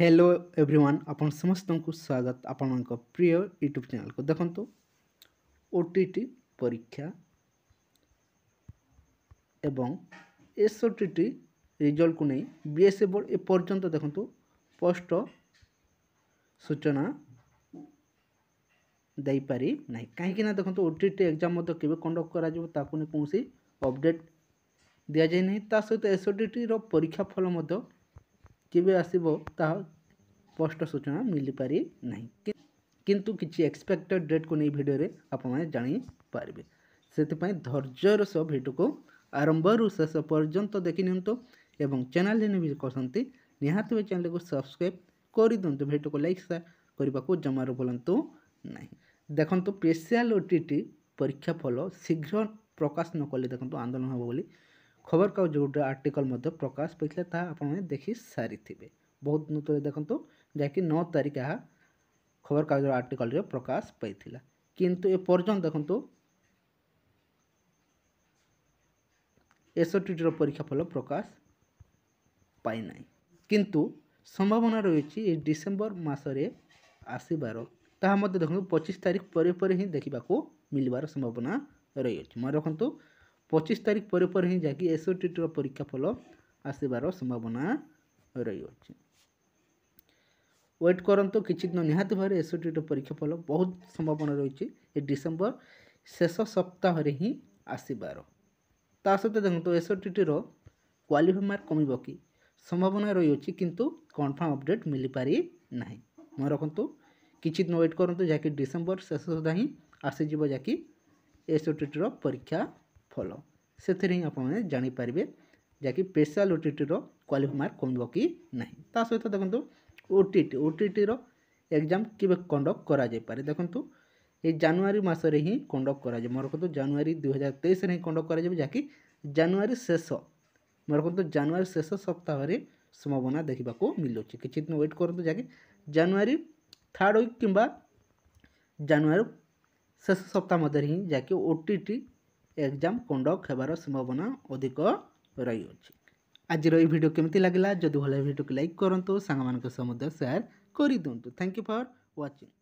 hello everyone ଆପଣ ସମସ୍ତଙ୍କୁ ସ୍ୱାଗତ ଆପଣଙ୍କ ପ୍ରିୟ ୟୁଟ୍ୟୁବ୍ ଚ୍ୟାନେଲ୍କୁ ଦେଖନ୍ତୁ ଓ ଟି ଟି ପରୀକ୍ଷା ଏବଂ ଏସ୍ ଓ ଟି ଟି ରେଜଲ୍ଟକୁ ନେଇ ବି ଏସ୍ ଏ ବୋର୍ଡ଼ ଏପର୍ଯ୍ୟନ୍ତ ଦେଖନ୍ତୁ ସ୍ପଷ୍ଟ ସୂଚନା ଦେଇପାରି ନାହିଁ କାହିଁକିନା ଦେଖନ୍ତୁ ଓ ଟି ଟି ଏକ୍ଜାମ୍ ମଧ୍ୟ କେବେ କଣ୍ଡକ୍ଟ କରାଯିବ ତାକୁ ନେଇ କୌଣସି ଅପଡ଼େଟ୍ ଦିଆଯାଇ ନାହିଁ ତା ସହିତ ଏସ୍ ଓ ଟି ଟିର ପରୀକ୍ଷା ଫଳ ମଧ୍ୟ କେବେ ଆସିବ ତାହା ସ୍ପଷ୍ଟ ସୂଚନା ମିଳିପାରି ନାହିଁ କିନ୍ତୁ କିଛି ଏକ୍ସପେକ୍ଟେଡ଼ ଡେଟ୍କୁ ନେଇ ଭିଡ଼ିଓରେ ଆପଣମାନେ ଜାଣିପାରିବେ ସେଥିପାଇଁ ଧୈର୍ଯ୍ୟର ସହ ଭିଡ଼ିଓକୁ ଆରମ୍ଭରୁ ଶେଷ ପର୍ଯ୍ୟନ୍ତ ଦେଖି ନିଅନ୍ତୁ ଏବଂ ଚ୍ୟାନେଲ୍ ଯଦି କରନ୍ତି ନିହାତି ଭାବେ ଚ୍ୟାନେଲ୍କୁ ସବସ୍କ୍ରାଇବ୍ କରିଦିଅନ୍ତୁ ଭିଡ଼ିଓକୁ ଲାଇକ୍ କରିବାକୁ ଜମାରୁ ଭୁଲନ୍ତୁ ନାହିଁ ଦେଖନ୍ତୁ ପେସିଆଲ୍ ଓ ଟି ପରୀକ୍ଷା ଫଳ ଶୀଘ୍ର ପ୍ରକାଶ ନ କଲେ ଦେଖନ୍ତୁ ଆନ୍ଦୋଳନ ହେବ ବୋଲି ଖବରକାଗଜର ଆର୍ଟିକଲ୍ ମଧ୍ୟ ପ୍ରକାଶ ପାଇଥିଲା ତାହା ଆପଣମାନେ ଦେଖି ସାରିଥିବେ ବହୁତ ନୂତନରେ ଦେଖନ୍ତୁ ଯାହାକି ନଅ ତାରିଖ ଏହା ଖବରକାଗଜର ଆର୍ଟିକଲ୍ରେ ପ୍ରକାଶ ପାଇଥିଲା କିନ୍ତୁ ଏପର୍ଯ୍ୟନ୍ତ ଦେଖନ୍ତୁ ଏସ୍ଓଟିଟିର ପରୀକ୍ଷା ଫଳ ପ୍ରକାଶ ପାଇନାହିଁ କିନ୍ତୁ ସମ୍ଭାବନା ରହିଛି ଏ ଡିସେମ୍ବର ମାସରେ ଆସିବାର ତାହା ମଧ୍ୟ ଦେଖନ୍ତୁ ପଚିଶ ତାରିଖ ପରେ ପରେ ହିଁ ଦେଖିବାକୁ ମିଳିବାର ସମ୍ଭାବନା ରହିଅଛି ମନେ ରଖନ୍ତୁ ପଚିଶ ତାରିଖ ପରେ ପରେ ହିଁ ଯାଇକି ଏସ୍ଓଟିଟିର ପରୀକ୍ଷା ଫଳ ଆସିବାର ସମ୍ଭାବନା ରହିଅଛି ୱେଟ୍ କରନ୍ତୁ କିଛି ଦିନ ନିହାତି ଭାବରେ ଏସ୍ଓଟିଟିର ପରୀକ୍ଷା ଫଳ ବହୁତ ସମ୍ଭାବନା ରହିଛି ଏ ଡିସେମ୍ବର ଶେଷ ସପ୍ତାହରେ ହିଁ ଆସିବାର ତା ସହିତ ଦେଖନ୍ତୁ ଏସ୍ଓଟିଟିର କ୍ୱାଲିଫାଇ ମାର୍କ କମିବ କି ସମ୍ଭାବନା ରହିଅଛି କିନ୍ତୁ କନଫର୍ମ ଅପଡ଼େଟ୍ ମିଳିପାରି ନାହିଁ ମନେ ରଖନ୍ତୁ କିଛି ଦିନ ୱେଟ୍ କରନ୍ତୁ ଯାହାକି ଡିସେମ୍ବର ଶେଷ ସୁଦ୍ଧା ହିଁ ଆସିଯିବ ଯାହାକି ଏସ୍ଓଟିଟିର ପରୀକ୍ଷା ଫଲ ସେଥିରେ ହିଁ ଆପଣମାନେ ଜାଣିପାରିବେ ଯାହାକି ସ୍ପେଶାଲ୍ ଓଟିଟିର କ୍ୱାଲିଫାଇ ମାର୍କ କମିବ କି ନାହିଁ ତା ସହିତ ଦେଖନ୍ତୁ ଓଟିଟି ଓଟିଟିର ଏକ୍ଜାମ୍ କେବେ କଣ୍ଡକ୍ଟ କରାଯାଇପାରେ ଦେଖନ୍ତୁ এই জানুয়ারি মাসরে হি কন্ডক্ট করা যায় মনে করতো জানুয়ারি দুই হাজার তেইশে হি কন্ডক্ট করা যাবে যা কি জানুয়ারি শেষ মনে করতো জানুয়ারি শেষ সপ্তাহরে সম্ভাবনা দেখা মিলুছি কিছু দিন ওয়েট করতো যা কি জানুয়ারি থার্ড উইক কিংবা জানুয়ারি শেষ সপ্তাহ মধ্যে হি যা কি ওটিটি ଏକ୍ଜାମ୍ କଣ୍ଡକ୍ଟ ହେବାର ସମ୍ଭାବନା ଅଧିକ ରହିଅଛି ଆଜିର ଏହି ଭିଡ଼ିଓ କେମିତି ଲାଗିଲା ଯଦି ଭଲ ଭିଡ଼ିଓକୁ ଲାଇକ୍ କରନ୍ତୁ ସାଙ୍ଗମାନଙ୍କ ସହ ମଧ୍ୟ ସେୟାର କରିଦିଅନ୍ତୁ ଥ୍ୟାଙ୍କ ୟୁ ଫର୍ ୱାଚିଂ